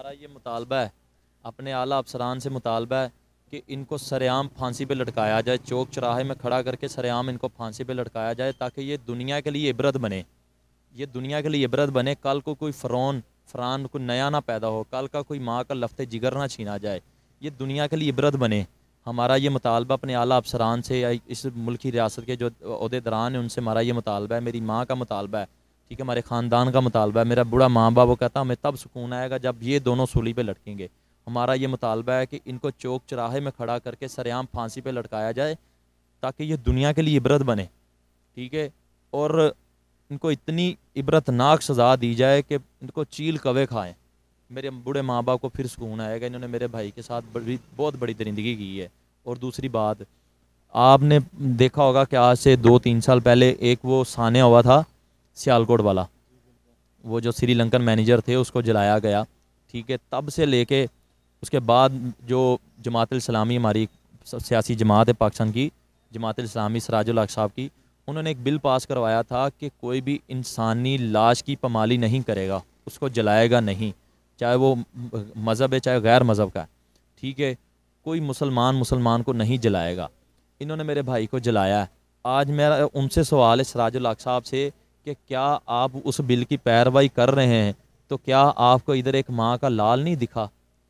हमारा ये मुतालबा है अपने आला अफसरान से मुतालबा है कि इनको सरेआम फांसी पे लटकाया जाए चौक चौराहे में खड़ा करके सरेआम इनको फांसी पे लटकाया जाए ताकि ये दुनिया के लिए इबरत बने ये दुनिया के लिए इबरत बने कल को कोई फ़रौन फ़रान कोई नया ना पैदा हो कल का कोई माँ का लफ्ते जिगर ना छीना जाए ये दुनिया के लिए इबरत बने हमारा ये मुतालबा अपने आला अफसरान से या इस मुल्क की रियासत के जो अहदेदारान हैं उनसे हमारा ये मुतालबा है मेरी माँ का मुतालबा है ठीक है हमारे ख़ानदान का मुतालबा है मेरा बूढ़ा माँ बाप वो कहता हमें तब सुकून आएगा जब ये दोनों सूली पर लटकेंगे हमारा ये मुतालबा है कि इनको चौक चराहे में खड़ा करके सरेआम फांसी पर लटकाया जाए ताकि ये दुनिया के लिए इबरत बने ठीक है और इनको इतनी इबरतनाक सज़ा दी जाए कि इनको चील कवे खाएँ मेरे बूढ़े माँ बाप को फिर सुकून आएगा इन्होंने मेरे भाई के साथ बड़ी बहुत बड़ी दरिंदगी की है और दूसरी बात आपने देखा होगा कि आज से दो तीन साल पहले एक वो सान्या हुआ था सियालकोट वाला वो जो श्रीलंकन मैनेजर थे उसको जलाया गया ठीक है तब से लेके उसके बाद जो जमात इस्लामी हमारी सियासी जमात है पाकिस्तान की जमात इस्लामी सराजुल साहब की उन्होंने एक बिल पास करवाया था कि कोई भी इंसानी लाश की पमाली नहीं करेगा उसको जलाएगा नहीं चाहे वो मज़हब है चाहे गैर मज़हब का ठीक है कोई मुसलमान मुसलमान को नहीं जलाएगा इन्होंने मेरे भाई को जलाया है आज मेरा उनसे सवाल है सराजुल साहब से कि क्या आप उस बिल की पैरवाई कर रहे हैं तो क्या आपको इधर एक माँ का लाल नहीं दिखा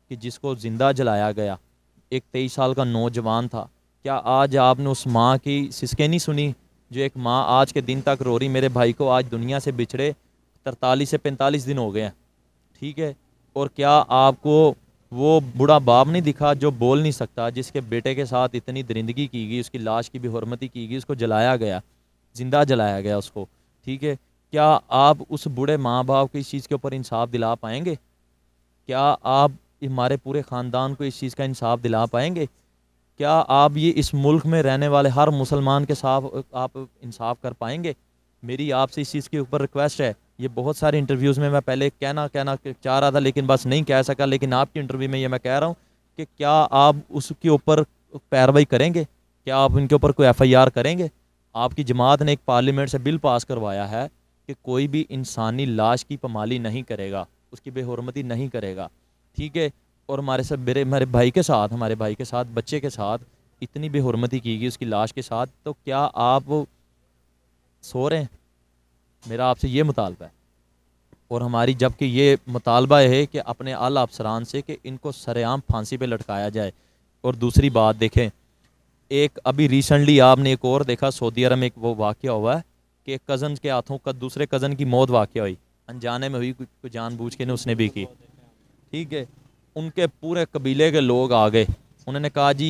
कि जिसको ज़िंदा जलाया गया एक तेईस साल का नौजवान था क्या आज आपने उस माँ की सिसके नहीं सुनी जो एक माँ आज के दिन तक रो रही मेरे भाई को आज दुनिया से बिछड़े तरतालीस से पैंतालीस दिन हो गए हैं ठीक है और क्या आपको वो बूढ़ा बाप नहीं दिखा जो बोल नहीं सकता जिसके बेटे के साथ इतनी दरिंदगी की गई उसकी लाश की भी हरमती की गई उसको जलाया गया ज़िंदा जलाया गया उसको ठीक है क्या आप उस बूढ़े माँ बाप को इस चीज़ के ऊपर इंसाफ दिला पाएंगे क्या आप हमारे पूरे ख़ानदान को इस चीज़ का इंसाफ दिला पाएंगे क्या आप ये इस मुल्क में रहने वाले हर मुसलमान के साथ आप इंसाफ कर पाएंगे मेरी आपसे इस चीज़ के ऊपर रिक्वेस्ट है ये बहुत सारे इंटरव्यूज़ में मैं पहले कहना कहना चाह रहा था लेकिन बस नहीं कह सका लेकिन आपके इंटरव्यू में ये मैं कह रहा हूँ कि क्या आप उसके ऊपर पैरवाई करेंगे क्या आप उनके ऊपर कोई एफ़ आई आर करेंगे आपकी जमात ने एक पार्लियामेंट से बिल पास करवाया है कि कोई भी इंसानी लाश की पमाली नहीं करेगा उसकी बेहरमती नहीं करेगा ठीक है और हमारे सब मेरे हमारे भाई के साथ हमारे भाई के साथ बच्चे के साथ इतनी बेहरमती की गई उसकी लाश के साथ तो क्या आप सो रहे हैं मेरा आपसे ये मुतालबा है और हमारी जबकि ये मुतालबा है कि अपने आला अफसरान से कि इनको सरेआम फांसी पर लटकाया जाए और दूसरी बात देखें एक अभी रिसेंटली आपने एक और देखा सऊदी अरब में एक वो वाक्य हुआ है कि एक कज़न के हाथों का दूसरे कज़न की मौत वाक्य हुई अनजाने में हुई कुछ जानबूझ के ने उसने भी की ठीक है उनके पूरे कबीले के लोग आ गए उन्होंने कहा जी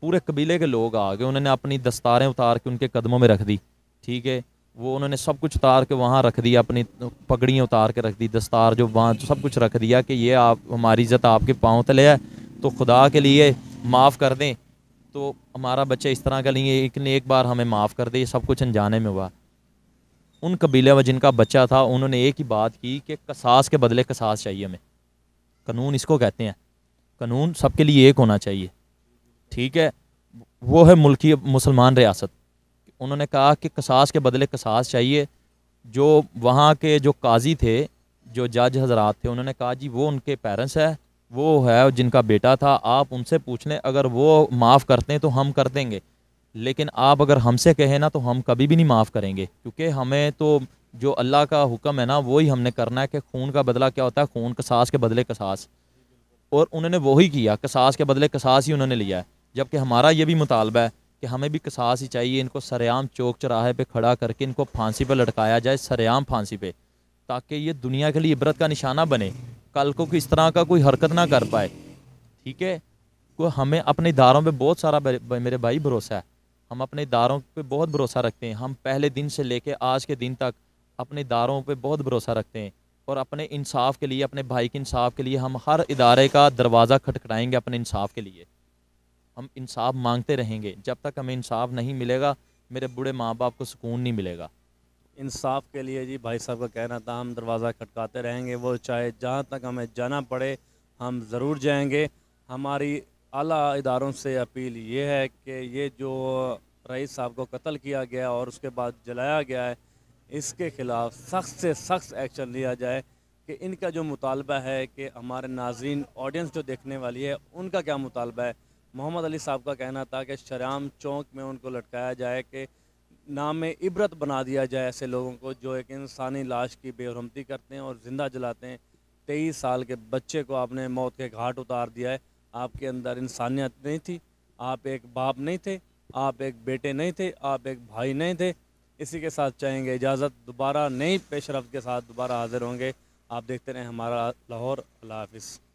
पूरे कबीले के लोग आ गए उन्होंने अपनी दस्तारें उतार के उनके कदमों में रख दी ठीक है वो उन्होंने सब कुछ उतार के वहाँ रख दिया अपनी पगड़ियाँ उतार के रख दी दस्तार जो वहाँ सब कुछ रख दिया कि ये आप हमारी इज़्ज़त आपके पाँव तले है तो खुदा के लिए माफ़ कर दें तो हमारा बच्चा इस तरह का नहीं है एक ने एक बार हमें माफ़ कर दे ये सब कुछ अनजाने में हुआ उन कबीले में जिनका बच्चा था उन्होंने एक ही बात की कि कसास के बदले कसास चाहिए हमें कानून इसको कहते हैं कानून सबके लिए एक होना चाहिए ठीक है वो है मुल्की मुसलमान रियासत उन्होंने कहा कि कसास के बदले कसास चाहिए जो वहाँ के जो काजी थे जो जज हजरात थे उन्होंने कहा जी वो उनके पेरेंट्स हैं वो है जिनका बेटा था आप उनसे पूछ लें अगर वो माफ़ करते हैं तो हम कर देंगे लेकिन आप अगर हमसे कहें ना तो हम कभी भी नहीं माफ़ करेंगे क्योंकि हमें तो जो अल्लाह का हुक्म है ना वही हमने करना है कि खून का बदला क्या होता है खून कसास के बदले कसास और उन्होंने वही किया कसास के बदले कसास ही उन्होंने लिया है जबकि हमारा ये भी मुतालबा है कि हमें भी कसास ही चाहिए इनको सरेआम चौक चौराहे पे खड़ा करके इनको फांसी पर लटकाया जाए सरेआम फांसी पे ताकि ये दुनिया के लिए इबरत का निशाना बने कल को किस तरह का कोई हरकत ना कर पाए ठीक है को हमें अपने इदारों पे बहुत सारा मेरे भाई भरोसा है हम अपने इदारों पे बहुत भरोसा रखते हैं हम पहले दिन से लेके आज के दिन तक अपने इदारों पे बहुत भरोसा रखते हैं और अपने इंसाफ के लिए अपने भाई के इंसाफ के लिए हम हर इदारे का दरवाज़ा खटखटाएंगे अपने इंसाफ के लिए हम इंसाफ मांगते रहेंगे जब तक हमें इंसाफ नहीं मिलेगा मेरे बूढ़े माँ बाप को सुकून नहीं मिलेगा इंसाफ के लिए जी भाई साहब का कहना था हम दरवाज़ा खटकाते रहेंगे वो चाहे जहाँ तक हमें जाना पड़े हम ज़रूर जाएंगे हमारी अला इदारों से अपील ये है कि ये जो रईस साहब को कत्ल किया गया और उसके बाद जलाया गया है इसके ख़िलाफ़ सख्त से सख्त एक्शन लिया जाए कि इनका जो मुतालबा है कि हमारे नाजरीन ऑडियंस जो देखने वाली है उनका क्या मुतालबा है मोहम्मद अली साहब का कहना था कि शराम चौक में उनको लटकाया जाए कि नाम में इबरत बना दिया जाए ऐसे लोगों को जो एक इंसानी लाश की बेहरमती करते हैं और ज़िंदा जलाते हैं तेईस साल के बच्चे को आपने मौत के घाट उतार दिया है आपके अंदर इंसानियत नहीं थी आप एक बाप नहीं थे आप एक बेटे नहीं थे आप एक भाई नहीं थे इसी के साथ चाहेंगे इजाज़त दोबारा नई पेशरफ के साथ दोबारा हाज़िर होंगे आप देखते रहें हमारा लाहौर अल्लाह हाफिज़